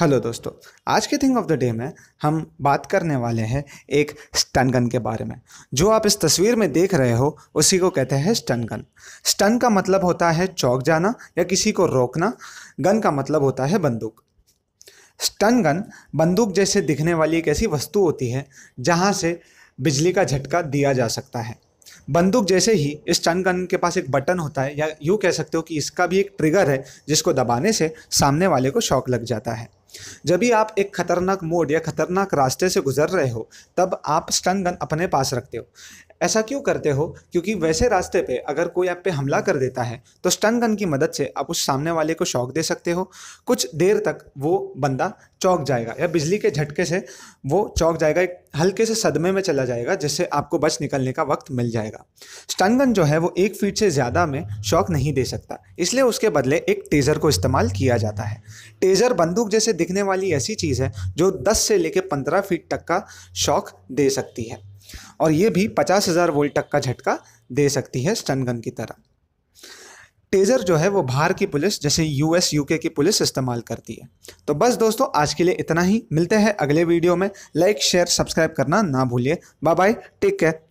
hello दोस्तों आज के थिंग ऑफ द डे में हम बात करने वाले हैं एक स्टन गन के बारे में जो आप इस तस्वीर में देख रहे हो उसी को कहते हैं स्टन गन स्टन का मतलब होता है चौक जाना या किसी को रोकना गन का मतलब होता है बंदूक स्टन गन बंदूक जैसे दिखने वाली एक ऐसी वस्तु होती है जहाँ से बिजली का झटका दिया जा सकता है बंदूक जैसे ही इस स्टन गन के पास एक बटन होता है या यूँ कह सकते हो कि इसका भी एक ट्रिगर है जिसको दबाने से सामने वाले को शौक लग जाता है जब भी आप एक खतरनाक मोड या खतरनाक रास्ते से गुजर रहे हो तब आप स्टन गन अपने पास रखते हो ऐसा क्यों करते हो क्योंकि वैसे रास्ते पे अगर कोई आप पे हमला कर देता है तो स्टन गन की मदद से आप उस सामने वाले को शौक दे सकते हो कुछ देर तक वो बंदा चौक जाएगा या बिजली के झटके से वो चौक जाएगा एक हल्के से सदमे में चला जाएगा जिससे आपको बच निकलने का वक्त मिल जाएगा स्टन गन जो है वो एक फीट से ज़्यादा में शौक नहीं दे सकता इसलिए उसके बदले एक टेज़र को इस्तेमाल किया जाता है टेज़र बंदूक जैसे दिखने वाली ऐसी चीज़ है जो 10 से लेकर 15 फीट तक का शौक दे सकती है और ये भी पचास हज़ार वोल्ट तक का झटका दे सकती है स्टन गन की तरह टेजर जो है वो बाहर की पुलिस जैसे यूएस यूके की पुलिस इस्तेमाल करती है तो बस दोस्तों आज के लिए इतना ही मिलते हैं अगले वीडियो में लाइक शेयर सब्सक्राइब करना ना भूलिए बाय बाय टेक केयर